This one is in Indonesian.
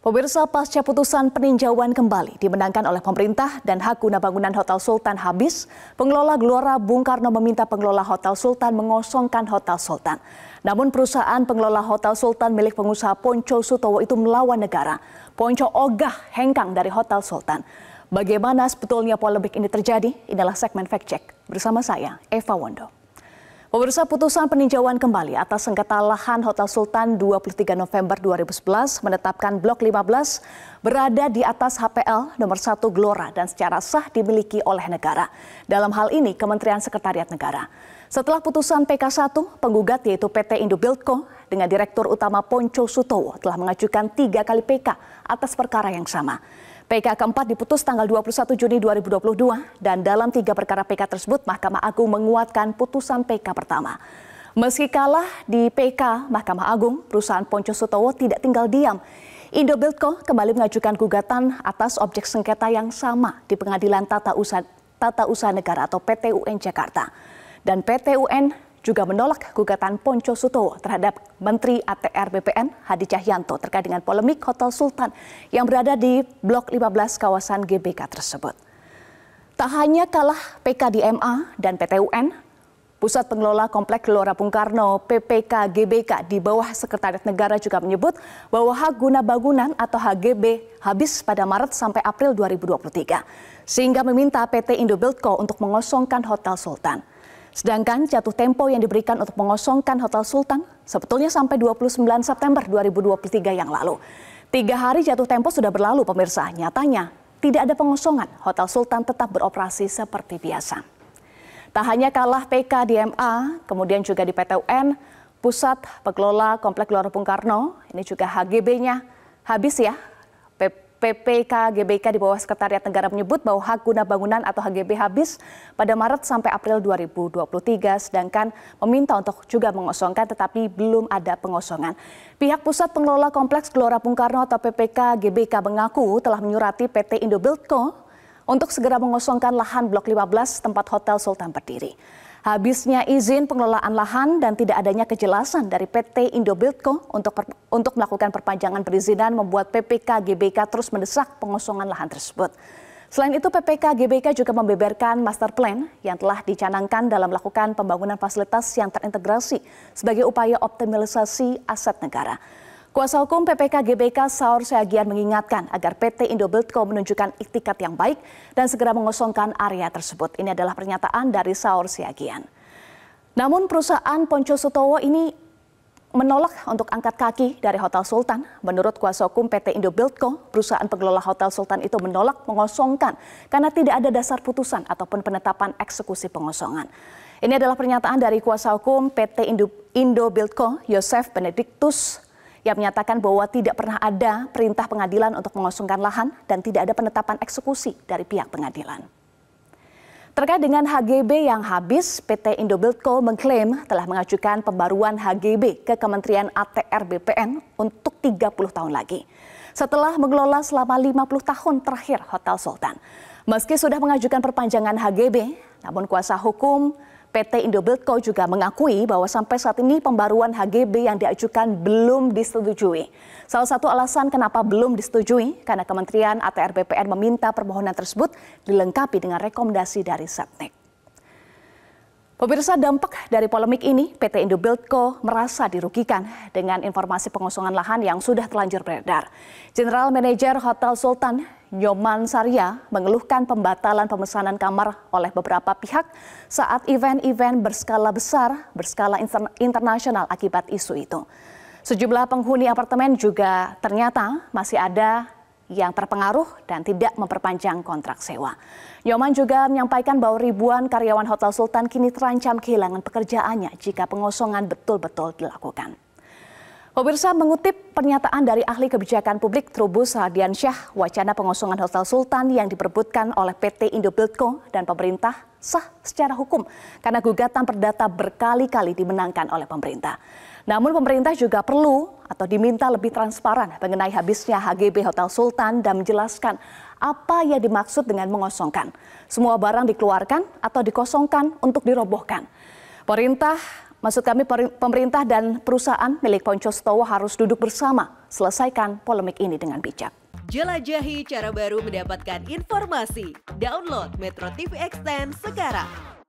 Pemirsa pasca putusan peninjauan kembali dimenangkan oleh pemerintah dan hak guna bangunan Hotel Sultan habis, pengelola Gelora Bung Karno meminta pengelola Hotel Sultan mengosongkan Hotel Sultan. Namun perusahaan pengelola Hotel Sultan milik pengusaha Ponco Sutowo itu melawan negara. Ponco ogah hengkang dari Hotel Sultan. Bagaimana sebetulnya polemik ini terjadi? Inilah segmen Fact Check bersama saya, Eva Wondo. Pemirsa putusan peninjauan kembali atas sengketa lahan Hotel Sultan 23 November 2011 menetapkan Blok 15 berada di atas HPL nomor 1 Glora dan secara sah dimiliki oleh negara. Dalam hal ini Kementerian Sekretariat Negara. Setelah putusan PK1, penggugat yaitu PT Indo dengan Direktur Utama Ponco Sutowo telah mengajukan tiga kali PK atas perkara yang sama. PK keempat diputus tanggal 21 Juni 2022 dan dalam tiga perkara PK tersebut Mahkamah Agung menguatkan putusan PK pertama. Meski kalah di PK Mahkamah Agung, perusahaan Ponco Sutowo tidak tinggal diam. Indobuildco kembali mengajukan gugatan atas objek sengketa yang sama di Pengadilan Tata Usaha, Tata Usaha Negara atau PTUN Jakarta. Dan PTUN juga menolak gugatan Ponco Suto terhadap Menteri ATR BPN Hadi Cahyanto terkait dengan polemik Hotel Sultan yang berada di Blok 15 kawasan GBK tersebut. Tak hanya kalah PKDMA dan PTUN, Pusat Pengelola Komplek Gelora Bung Karno PPK GBK di bawah Sekretariat Negara juga menyebut bahwa hak guna bangunan atau HGB habis pada Maret sampai April 2023, sehingga meminta PT Indobuildco untuk mengosongkan Hotel Sultan. Sedangkan jatuh tempo yang diberikan untuk mengosongkan Hotel Sultan sebetulnya sampai 29 September 2023 yang lalu. Tiga hari jatuh tempo sudah berlalu pemirsa, nyatanya tidak ada pengosongan, Hotel Sultan tetap beroperasi seperti biasa. Tak hanya kalah PK di MA, kemudian juga di PTUN Pusat Pengelola Komplek Gelora Bung Karno, ini juga HGB-nya habis ya PPK GBK di bawah Sekretariat Negara menyebut bahwa hak guna bangunan atau HGB habis pada Maret sampai April 2023, sedangkan meminta untuk juga mengosongkan tetapi belum ada pengosongan. Pihak Pusat Pengelola Kompleks Gelora Bung Karno atau PPK GBK mengaku telah menyurati PT Indobuildco untuk segera mengosongkan lahan Blok 15 tempat Hotel Sultan berdiri. Habisnya izin pengelolaan lahan dan tidak adanya kejelasan dari PT Indobuildco untuk per, untuk melakukan perpanjangan perizinan membuat PPK GBK terus mendesak pengosongan lahan tersebut. Selain itu PPK GBK juga membeberkan master plan yang telah dicanangkan dalam melakukan pembangunan fasilitas yang terintegrasi sebagai upaya optimalisasi aset negara. Kuasa hukum PPK GBK Saur Seagian mengingatkan agar PT Indobuildco menunjukkan iktikat yang baik dan segera mengosongkan area tersebut. Ini adalah pernyataan dari Saur Seagian. Namun perusahaan Ponco Sutowo ini menolak untuk angkat kaki dari Hotel Sultan. Menurut kuasa hukum PT Indobuildco, perusahaan pengelola Hotel Sultan itu menolak mengosongkan karena tidak ada dasar putusan ataupun penetapan eksekusi pengosongan. Ini adalah pernyataan dari kuasa hukum PT Indobuildco, Yosef Benediktus yang menyatakan bahwa tidak pernah ada perintah pengadilan untuk mengosongkan lahan dan tidak ada penetapan eksekusi dari pihak pengadilan. Terkait dengan HGB yang habis, PT Indobuildco mengklaim telah mengajukan pembaruan HGB ke Kementerian ATR BPN untuk 30 tahun lagi. Setelah mengelola selama 50 tahun terakhir Hotel Sultan. Meski sudah mengajukan perpanjangan HGB, namun kuasa hukum PT Indobuildco juga mengakui bahwa sampai saat ini pembaruan HGB yang diajukan belum disetujui. Salah satu alasan kenapa belum disetujui karena Kementerian ATR BPN meminta permohonan tersebut dilengkapi dengan rekomendasi dari Setnek. Pemirsa dampak dari polemik ini, PT Indobuildco merasa dirugikan dengan informasi pengosongan lahan yang sudah terlanjur beredar. General Manager Hotel Sultan, Nyoman Sarya, mengeluhkan pembatalan pemesanan kamar oleh beberapa pihak saat event-event berskala besar, berskala inter internasional akibat isu itu. Sejumlah penghuni apartemen juga ternyata masih ada yang terpengaruh dan tidak memperpanjang kontrak sewa. Nyoman juga menyampaikan bahwa ribuan karyawan Hotel Sultan kini terancam kehilangan pekerjaannya jika pengosongan betul-betul dilakukan. Pemirsa mengutip pernyataan dari ahli kebijakan publik Trubus Radian Syah, wacana pengosongan Hotel Sultan yang diperbutkan oleh PT Indobuildco dan pemerintah sah secara hukum karena gugatan perdata berkali-kali dimenangkan oleh pemerintah. Namun pemerintah juga perlu atau diminta lebih transparan mengenai habisnya HGB Hotel Sultan dan menjelaskan apa yang dimaksud dengan mengosongkan. Semua barang dikeluarkan atau dikosongkan untuk dirobohkan. Pemerintah Maksud kami pemerintah dan perusahaan milik Ponco Stowo harus duduk bersama selesaikan polemik ini dengan bijak. Jelajahi cara baru mendapatkan informasi. Download Metro TV Extend sekarang.